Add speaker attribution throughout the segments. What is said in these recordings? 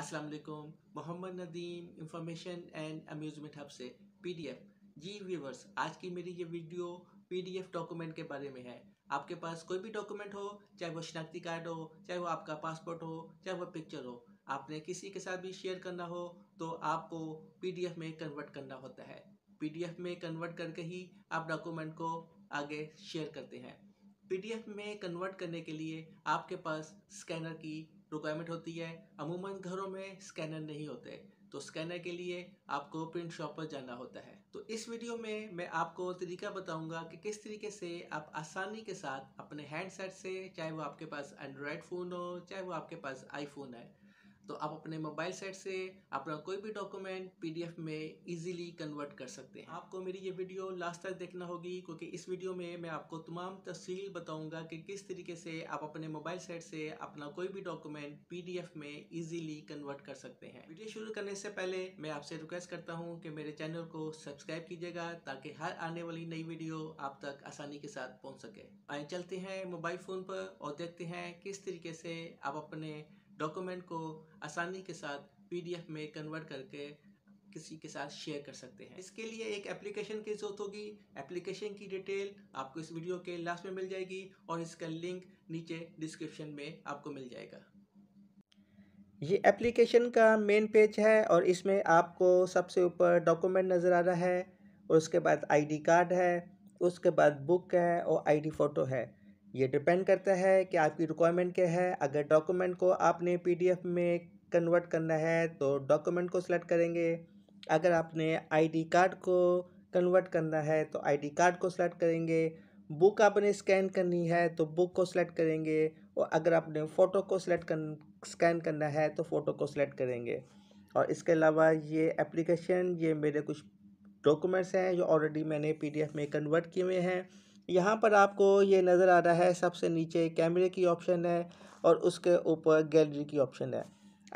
Speaker 1: अस्सलाम वालेकुम Mohammad Nadeem information and amusement hub से पीडीएफ जी व्यूवर्स आज की मेरी ये वीडियो पीडीएफ डॉक्यूमेंट के बारे में है आपके पास कोई भी डॉक्यूमेंट हो चाहे वो शनाख्ती कार्ड हो चाहे वो आपका पासपोर्ट हो चाहे वो पिक्चर हो आपने किसी के साथ भी शेयर करना हो तो आपको पी में कन्वर्ट करना होता है पी में कन्वर्ट करके ही आप डॉक्यूमेंट को आगे शेयर करते हैं पी में कन्वर्ट करने के लिए आपके पास स्कैनर की रिक्वायरमेंट होती है अमूमन घरों में स्कैनर नहीं होते तो स्कैनर के लिए आपको प्रिंट शॉप पर जाना होता है तो इस वीडियो में मैं आपको तरीका बताऊंगा कि किस तरीके से आप आसानी के साथ अपने हैंडसेट से चाहे वो आपके पास एंड्रॉयड फ़ोन हो चाहे वो आपके पास आईफोन है तो आप अपने मोबाइल सेट से अपना कोई भी डॉक्यूमेंट पीडीएफ में इजीली कन्वर्ट कर सकते हैं आपको मेरी ये वीडियो लास्ट तक देखना होगी क्योंकि इस वीडियो में मैं आपको तमाम तफसील बताऊंगा कि किस तरीके से आप अपने मोबाइल सेट से अपना कोई भी डॉक्यूमेंट पीडीएफ में इजीली कन्वर्ट कर सकते हैं वीडियो शुरू करने से पहले मैं आपसे रिक्वेस्ट करता हूँ कि मेरे चैनल को सब्सक्राइब कीजिएगा ताकि हर आने वाली नई वीडियो आप तक आसानी के साथ पहुँच सके आए चलते हैं मोबाइल फ़ोन पर और देखते हैं किस तरीके से आप अपने डॉक्यूमेंट को आसानी के साथ पीडीएफ में कन्वर्ट करके किसी के साथ शेयर कर सकते हैं इसके लिए एक एप्लीकेशन की जरूरत होगी एप्लीकेशन की डिटेल आपको इस वीडियो के लास्ट में मिल जाएगी और इसका लिंक नीचे डिस्क्रिप्शन में आपको मिल जाएगा ये एप्लीकेशन का मेन पेज है और इसमें आपको सबसे ऊपर डॉक्यूमेंट नज़र आ रहा है और उसके बाद आईडी कार्ड है उसके बाद बुक है और आईडी फ़ोटो है ये डिपेंड करता है कि आपकी रिक्वायरमेंट क्या है अगर डॉक्यूमेंट को आपने पीडीएफ में कन्वर्ट करना है तो डॉक्यूमेंट को सिलेक्ट करेंगे अगर आपने आईडी कार्ड को कन्वर्ट करना है तो आईडी कार्ड को सिलेक्ट करेंगे बुक आपने स्कैन करनी है तो बुक को सिलेक्ट करेंगे और अगर आपने फ़ोटो को सिलेक्ट कर स्कैन करना है तो फ़ोटो को सिलेक्ट करेंगे और इसके अलावा ये एप्लीकेशन ये मेरे कुछ डॉक्यूमेंट्स हैं जो ऑलरेडी मैंने पीडीएफ में कन्वर्ट किए हुए हैं यहाँ पर आपको ये नज़र आ रहा है सबसे नीचे कैमरे की ऑप्शन है और उसके ऊपर गैलरी की ऑप्शन है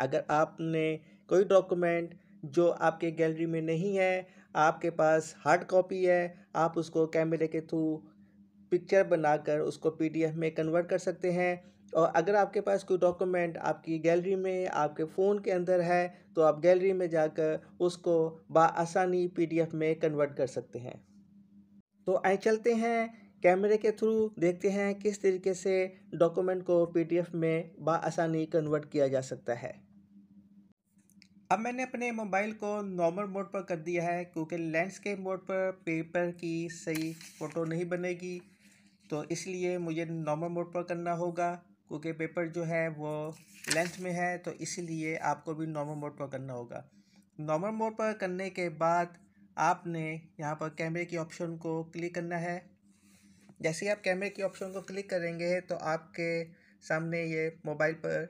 Speaker 1: अगर आपने कोई डॉक्यूमेंट जो आपके गैलरी में नहीं है आपके पास हार्ड कॉपी है आप उसको कैमरे के थ्रू पिक्चर बनाकर उसको पीडीएफ में कन्वर्ट कर सकते हैं और अगर आपके पास कोई डॉक्यूमेंट आपकी गैलरी में आपके फ़ोन के अंदर है तो आप गैलरी में जाकर उसको बासानी पीडीएफ में कन्वर्ट कर सकते हैं तो आए चलते हैं कैमरे के थ्रू देखते हैं किस तरीके से डॉक्यूमेंट को पीडीएफ में बसानी कन्वर्ट किया जा सकता है अब मैंने अपने मोबाइल को नॉर्मल मोड पर कर दिया है क्योंकि लैंडस्केप मोड पर पेपर की सही फ़ोटो नहीं बनेगी तो इसलिए मुझे नॉर्मल मोड पर करना होगा क्योंकि पेपर जो है वो लेंथ में है तो इसलिए आपको भी नॉर्मल मोड पर करना होगा नॉर्मल मोड पर करने के बाद आपने यहाँ पर कैमरे की ऑप्शन को क्लिक करना है जैसे ही आप कैमरे की ऑप्शन को क्लिक करेंगे तो आपके सामने ये मोबाइल पर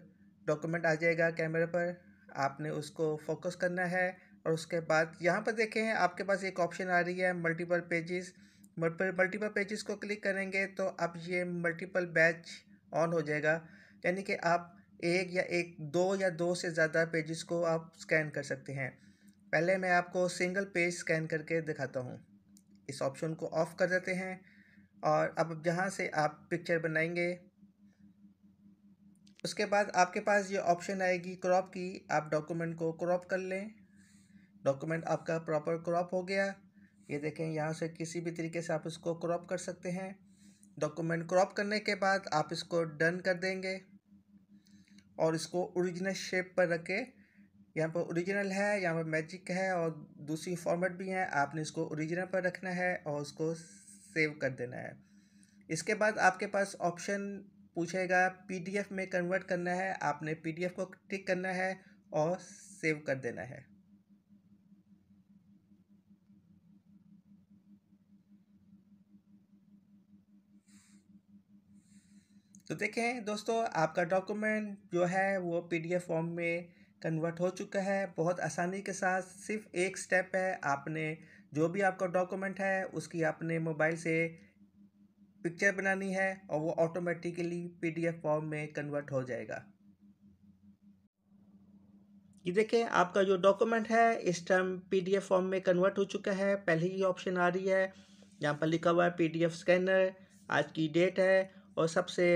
Speaker 1: डॉक्यूमेंट आ जाएगा कैमरे पर आपने उसको फोकस करना है और उसके बाद यहाँ पर देखें आपके पास एक ऑप्शन आ रही है मल्टीपल पेजेस मल्टीपल पेजेस को क्लिक करेंगे तो अब ये मल्टीपल बैच ऑन हो जाएगा यानी कि आप एक या एक दो या दो से ज़्यादा पेजेस को आप स्कैन कर सकते हैं पहले मैं आपको सिंगल पेज स्कैन करके दिखाता हूँ इस ऑप्शन को ऑफ़ कर देते हैं और अब जहाँ से आप पिक्चर बनाएंगे उसके बाद आपके पास ये ऑप्शन आएगी क्रॉप की आप डॉक्यूमेंट को क्रॉप कर लें डॉक्यूमेंट आपका प्रॉपर क्रॉप हो गया ये देखें यहाँ से किसी भी तरीके से आप इसको क्रॉप कर सकते हैं डॉक्यूमेंट क्रॉप करने के बाद आप इसको डन कर देंगे और इसको ओरिजिनल शेप पर रख के यहाँ पर ओरिजिनल है यहाँ पर मैजिक है और दूसरी फॉर्मेट भी है आपने इसको ओरिजिनल पर रखना है और उसको सेव कर देना है इसके बाद आपके पास ऑप्शन पूछेगा पीडीएफ में कन्वर्ट करना है आपने पीडीएफ को टिक करना है और सेव कर देना है तो देखें दोस्तों आपका डॉक्यूमेंट जो है वो पीडीएफ फॉर्म में कन्वर्ट हो चुका है बहुत आसानी के साथ सिर्फ एक स्टेप है आपने जो भी आपका डॉक्यूमेंट है उसकी आपने मोबाइल से पिक्चर बनानी है और वो ऑटोमेटिकली पीडीएफ फॉर्म में कन्वर्ट हो जाएगा ये देखें आपका जो डॉक्यूमेंट है इस टाइम पीडीएफ फॉर्म में कन्वर्ट हो चुका है पहले ही ऑप्शन आ रही है यहाँ पर लिखा हुआ है पी स्कैनर आज की डेट है और सबसे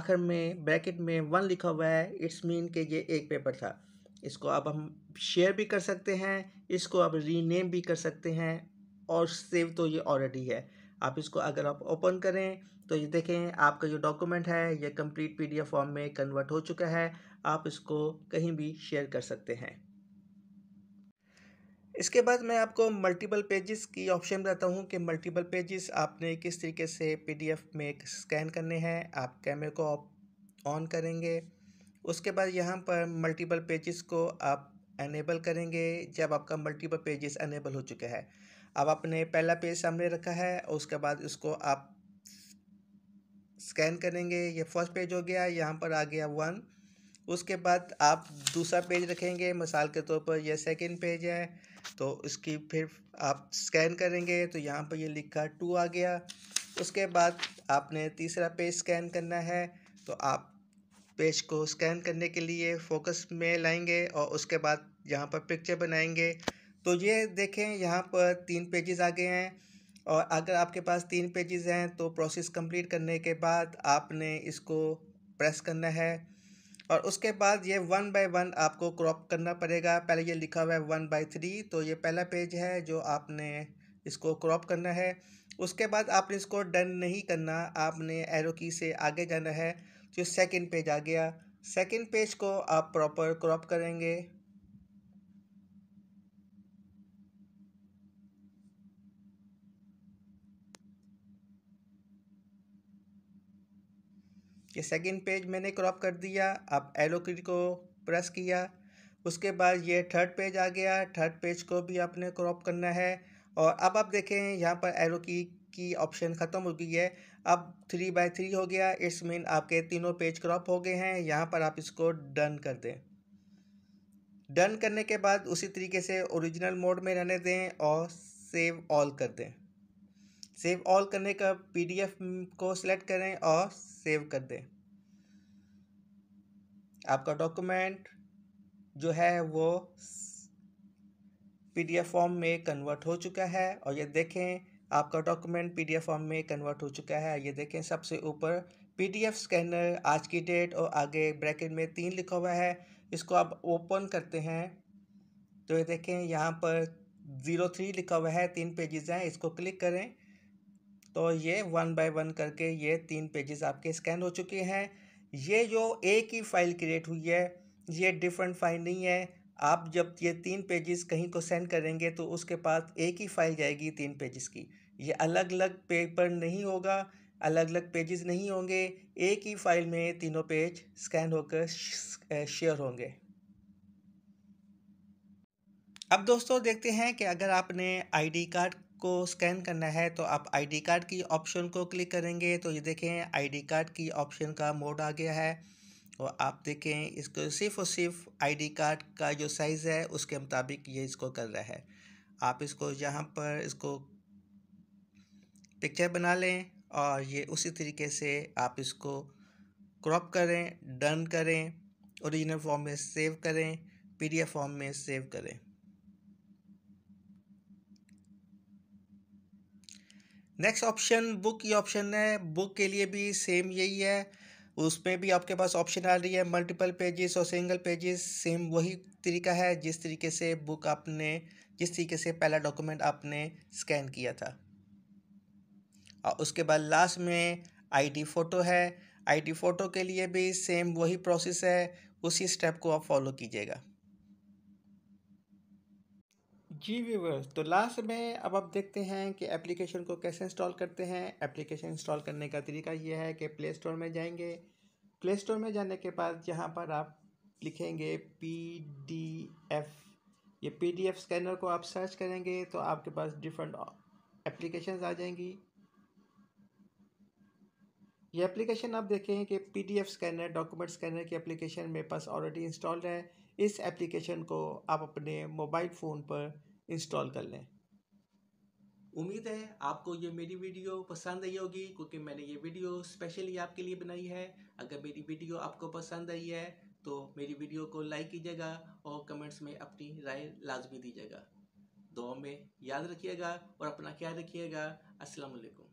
Speaker 1: आखिर में ब्रैकेट में वन लिखा हुआ है इट्स मीन के ये एक पेपर था इसको आप हम शेयर भी कर सकते हैं इसको आप रीनेम भी कर सकते हैं और सेव तो ये ऑलरेडी है आप इसको अगर आप ओपन करें तो ये देखें आपका जो डॉक्यूमेंट है ये कंप्लीट पीडीएफ फॉर्म में कन्वर्ट हो चुका है आप इसको कहीं भी शेयर कर सकते हैं इसके बाद मैं आपको मल्टीपल पेजेस की ऑप्शन बताता हूँ कि मल्टीपल पेजेस आपने किस तरीके से पीडीएफ में स्कैन करने हैं आप कैमरे को ऑन करेंगे उसके बाद यहाँ पर मल्टीपल पेजेस को आप एनेबल करेंगे जब आपका मल्टीपल पेजेस एनेबल हो चुका है अब आपने पहला पेज सामने रखा है उसके बाद उसको आप स्कैन करेंगे ये फर्स्ट पेज हो गया यहाँ पर आ गया वन उसके बाद आप दूसरा पेज रखेंगे मिसाल के तौर पर यह सेकेंड पेज है तो इसकी फिर आप स्कैन करेंगे तो यहाँ पर ये लिखा टू आ गया उसके बाद आपने तीसरा पेज स्कैन करना है तो आप पेज को स्कैन करने के लिए फोकस में लाएंगे और उसके बाद यहाँ पर पिक्चर बनाएंगे तो ये देखें यहाँ पर तीन पेजेस आ गए हैं और अगर आपके पास तीन पेजेस हैं तो प्रोसेस कंप्लीट करने के बाद आपने इसको प्रेस करना है और उसके बाद ये वन बाय वन आपको क्रॉप करना पड़ेगा पहले ये लिखा हुआ है वन बाई थ्री तो ये पहला पेज है जो आपने इसको क्रॉप करना है उसके बाद आपने इसको डन नहीं करना आपने एरो की से आगे जाना है जो सेकंड पेज आ गया सेकंड पेज को आप प्रॉपर क्रॉप करेंगे ये सेकंड पेज मैंने क्रॉप कर दिया अब एलो की को प्रेस किया उसके बाद ये थर्ड पेज आ गया थर्ड पेज को भी आपने क्रॉप करना है और अब आप देखें यहाँ पर एरो की की ऑप्शन ख़त्म हो गई है अब थ्री बाय थ्री हो गया इट्स मीन आपके तीनों पेज क्रॉप हो गए हैं यहाँ पर आप इसको डन कर दें डन करने के बाद उसी तरीके से ओरिजिनल मोड में रहने दें और सेव ऑल कर दें सेव ऑल करने का पीडीएफ को सिलेक्ट करें और सेव कर दें आपका डॉक्यूमेंट जो है वो पीडीएफ फॉर्म में कन्वर्ट हो चुका है और ये देखें आपका डॉक्यूमेंट पीडीएफ फॉर्म में कन्वर्ट हो चुका है ये देखें सबसे ऊपर पीडीएफ स्कैनर आज की डेट और आगे ब्रैकेट में तीन लिखा हुआ है इसको आप ओपन करते हैं तो ये देखें यहाँ पर ज़ीरो थ्री लिखा हुआ है तीन पेजेस हैं इसको क्लिक करें तो ये वन बाय वन करके ये तीन पेजेस आपके स्कैन हो चुके हैं ये जो एक ही फाइल क्रिएट हुई है ये डिफरेंट फाइल नहीं है आप जब ये तीन पेजेस कहीं को सेंड करेंगे तो उसके पास एक ही फाइल जाएगी तीन पेजेस की ये अलग अलग पेपर नहीं होगा अलग अलग पेजेस नहीं होंगे एक ही फाइल में तीनों पेज स्कैन होकर शेयर होंगे अब दोस्तों देखते हैं कि अगर आपने आईडी कार्ड को स्कैन करना है तो आप आईडी कार्ड की ऑप्शन को क्लिक करेंगे तो ये देखें आईडी कार्ड की ऑप्शन का मोड आ गया है और आप देखें इसको सिर्फ और सिर्फ आईडी कार्ड का जो साइज़ है उसके मुताबिक ये इसको कर रहा है आप इसको यहाँ पर इसको पिक्चर बना लें और ये उसी तरीके से आप इसको क्रॉप करें डन करें ओरिजिनल फॉर्म में सेव करें पीडीएफ फॉर्म में सेव करें नेक्स्ट ऑप्शन बुक ये ऑप्शन है बुक के लिए भी सेम यही है उसमें भी आपके पास ऑप्शन आ रही है मल्टीपल पेजेस और सिंगल पेजेस सेम वही तरीका है जिस तरीके से बुक आपने जिस तरीके से पहला डॉक्यूमेंट आपने स्कैन किया था और उसके बाद लास्ट में आईडी फ़ोटो है आईडी फ़ोटो के लिए भी सेम वही प्रोसेस है उसी स्टेप को आप फॉलो कीजिएगा जी व्यूवर्स तो लास्ट में अब आप देखते हैं कि एप्लीकेशन को कैसे इंस्टॉल करते हैं एप्लीकेशन इंस्टॉल करने का तरीका यह है कि प्ले स्टोर में जाएंगे प्ले स्टोर में जाने के बाद जहां पर आप लिखेंगे पी डी एफ़ ये पी डी एफ़ स्कैनर को आप सर्च करेंगे तो आपके पास डिफरेंट एप्लीकेशंस आ जाएंगी ये एप्लीकेशन आप देखें कि P D F scanner document scanner की एप्लीकेशन मेरे पास ऑलरेडी इंस्टॉल्ड है इस एप्लीकेशन को आप अपने मोबाइल फ़ोन पर इंस्टॉल कर लें उम्मीद है आपको ये मेरी वीडियो पसंद आई होगी क्योंकि मैंने ये वीडियो स्पेशली आपके लिए बनाई है अगर मेरी वीडियो आपको पसंद आई है तो मेरी वीडियो को लाइक कीजिएगा और कमेंट्स में अपनी राय लाजमी दीजिएगा दो में याद रखिएगा और अपना ख्याल रखिएगा असलकम